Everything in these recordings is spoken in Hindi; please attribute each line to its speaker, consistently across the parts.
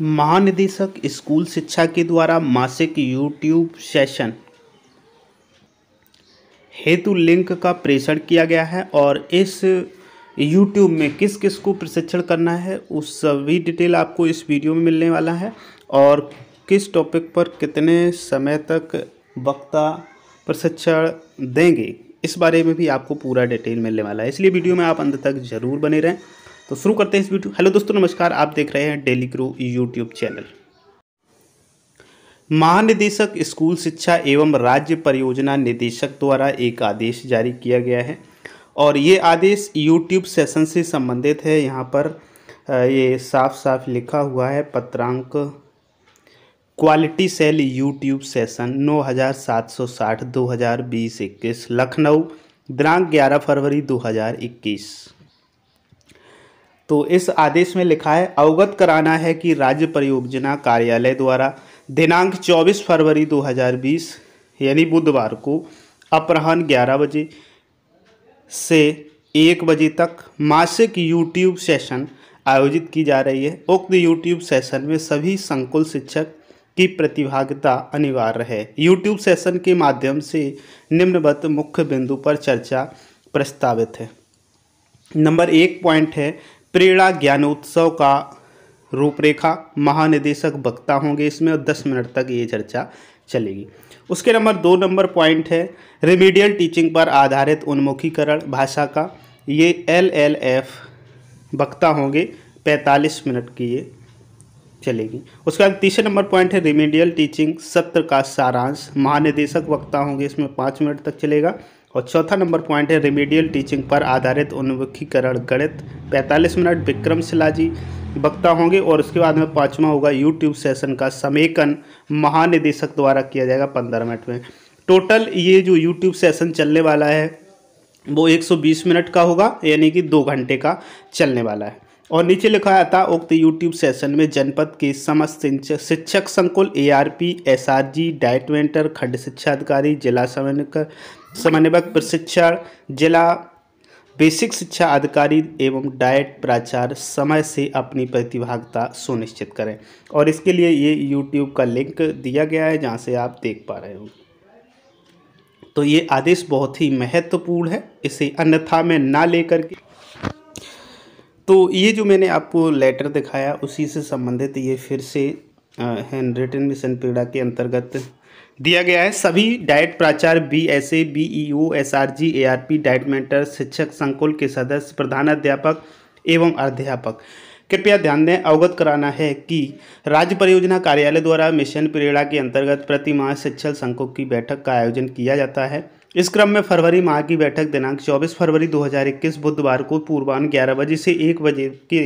Speaker 1: महानिदेशक स्कूल शिक्षा के द्वारा मासिक यूट्यूब सेशन हेतु लिंक का प्रेषण किया गया है और इस यूट्यूब में किस किस को प्रशिक्षण करना है उस सभी डिटेल आपको इस वीडियो में मिलने वाला है और किस टॉपिक पर कितने समय तक वक्ता प्रशिक्षण देंगे इस बारे में भी आपको पूरा डिटेल मिलने वाला है इसलिए वीडियो में आप अंत तक ज़रूर बने रहें तो शुरू करते हैं इस वीडियो हेलो दोस्तों नमस्कार आप देख रहे हैं डेली क्रू यूट्यूब चैनल महानिदेशक स्कूल शिक्षा एवं राज्य परियोजना निदेशक द्वारा एक आदेश जारी किया गया है और ये आदेश यूट्यूब सेशन से संबंधित है यहाँ पर ये साफ साफ लिखा हुआ है पत्रांक क्वालिटी सेल यूट्यूब सेशन नौ हजार सात सौ साठ दो हजार बीस इक्कीस लखनऊ दिनांक ग्यारह फरवरी दो हजार इक्कीस तो इस आदेश में लिखा है अवगत कराना है कि राज्य परियोजना कार्यालय द्वारा दिनांक 24 फरवरी 2020 यानी बुधवार को अपराह्न 11 बजे से एक बजे तक मासिक यूट्यूब सेशन आयोजित की जा रही है उक्त यूट्यूब सेशन में सभी संकुल शिक्षक की प्रतिभागिता अनिवार्य है यूट्यूब सेशन के माध्यम से निम्नवत मुख्य बिंदु पर चर्चा प्रस्तावित है नंबर एक पॉइंट है प्रेरणा ज्ञानोत्सव का रूपरेखा महानिदेशक वक्ता होंगे इसमें और दस मिनट तक ये चर्चा चलेगी उसके नंबर दो नंबर पॉइंट है रिमीडियल टीचिंग पर आधारित उन्मुखीकरण भाषा का ये एल एल एफ वक्ता होंगे पैंतालीस मिनट की ये चलेगी उसके बाद तीसरे नंबर पॉइंट है रिमीडियल टीचिंग सत्र का सारांश महानिदेशक वक्ता होंगे इसमें पाँच मिनट तक चलेगा और चौथा नंबर पॉइंट है रेमेडियल टीचिंग पर आधारित उन्मुखीकरण गणित 45 मिनट विक्रम शिला जी वक्ता होंगे और उसके बाद में पाँचवा होगा यूट्यूब सेशन का समेकन महानिदेशक द्वारा किया जाएगा पंद्रह मिनट में टोटल ये जो यूट्यूब सेशन चलने वाला है वो 120 मिनट का होगा यानी कि दो घंटे का चलने वाला है और नीचे लिखा था उक्त यूट्यूब सेशन में जनपद के समस्त शिक्षक संकुल A R P R G DIET mentor खंड शिक्षा अधिकारी जिला समन्वयक समन्वयक प्रशिक्षण जिला बेसिक शिक्षा अधिकारी एवं डाइट प्राचार्य समय से अपनी प्रतिभागिता सुनिश्चित करें और इसके लिए ये यूट्यूब का लिंक दिया गया है जहाँ से आप देख पा रहे हो तो ये आदेश बहुत ही महत्वपूर्ण है इसे अन्यथा में ना लेकर के तो ये जो मैंने आपको लेटर दिखाया उसी से संबंधित ये फिर से हैंड रिटर्न मिशन पीड़ा के अंतर्गत दिया गया है सभी डाइट प्राचार्य B S A B E e O S R G A R P DIET mentor शिक्षक संकुल के सदस्य प्रधानाध्यापक एवं अध्यापक कृपया ध्यान दें अवगत कराना है कि राज्य परियोजना कार्यालय द्वारा मिशन प्रेरणा के अंतर्गत प्रतिमाह शिक्षक संकुल की बैठक का आयोजन किया जाता है इस क्रम में फरवरी माह की बैठक दिनांक 24 फरवरी 2021 बुधवार को पूर्वान 11 बजे से 1 बजे के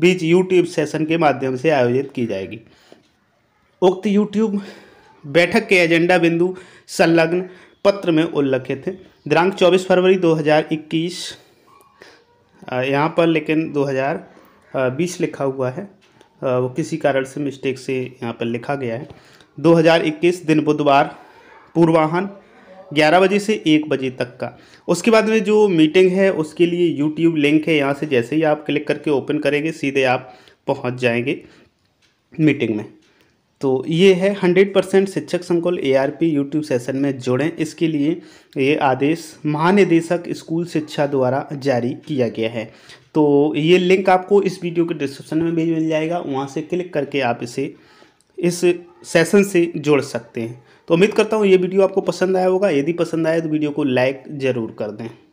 Speaker 1: बीच यूट्यूब सेशन के माध्यम से आयोजित की जाएगी उक्त यूट्यूब बैठक के एजेंडा बिंदु संलग्न पत्र में उल्लिखित है दिनांक 24 फरवरी 2021 यहाँ पर लेकिन 2020 लिखा हुआ है वो किसी कारण से मिस्टेक से यहाँ पर लिखा गया है 2021 दिन बुधवार पूर्वाहन ग्यारह बजे से एक बजे तक का उसके बाद में जो मीटिंग है उसके लिए यूट्यूब लिंक है यहाँ से जैसे ही आप क्लिक करके ओपन करेंगे सीधे आप पहुँच जाएंगे मीटिंग में तो ये है हंड्रेड परसेंट शिक्षक संकुल एआरपी यूट्यूब सेशन में जुड़ें इसके लिए ये आदेश महानिदेशक स्कूल शिक्षा द्वारा जारी किया गया है तो ये लिंक आपको इस वीडियो के डिस्क्रिप्शन में भी मिल जाएगा वहाँ से क्लिक करके आप इसे इस सेशन से जोड़ सकते हैं तो उम्मीद करता हूँ ये वीडियो आपको पसंद आया होगा यदि पसंद आया तो वीडियो को लाइक ज़रूर कर दें